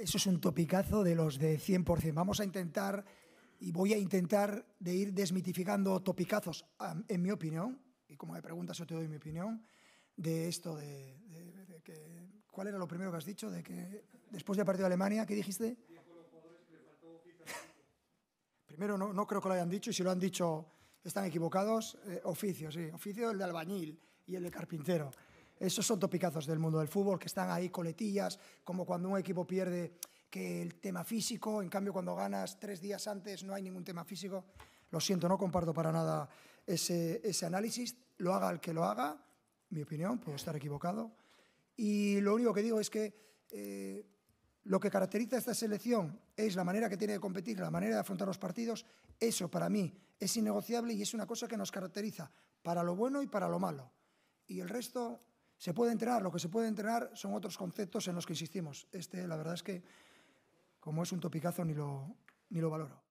Eso es un topicazo de los de 100%. Vamos a intentar, y voy a intentar de ir desmitificando topicazos, en mi opinión, y como me preguntas yo te doy mi opinión, de esto de, que, ¿Cuál era lo primero que has dicho? De que después del partido de Alemania, ¿qué dijiste? Primero, no, creo que lo hayan dicho y si lo han dicho están equivocados. Eh, oficio, sí. Oficio el de albañil y el de carpintero. Esos son topicazos del mundo del fútbol, que están ahí coletillas, como cuando un equipo pierde que el tema físico, en cambio cuando ganas tres días antes no hay ningún tema físico. Lo siento, no comparto para nada ese, análisis, lo haga el que lo haga, mi opinión, puedo estar equivocado. Y lo único que digo es que eh, lo que caracteriza a esta selección es la manera que tiene de competir, la manera de afrontar los partidos. Eso para mí es innegociable y es una cosa que nos caracteriza para lo bueno y para lo malo. Y el resto se puede entrenar, lo que se puede entrenar son otros conceptos en los que insistimos. Este, la verdad es que, como es un topicazo, ni lo, ni lo valoro.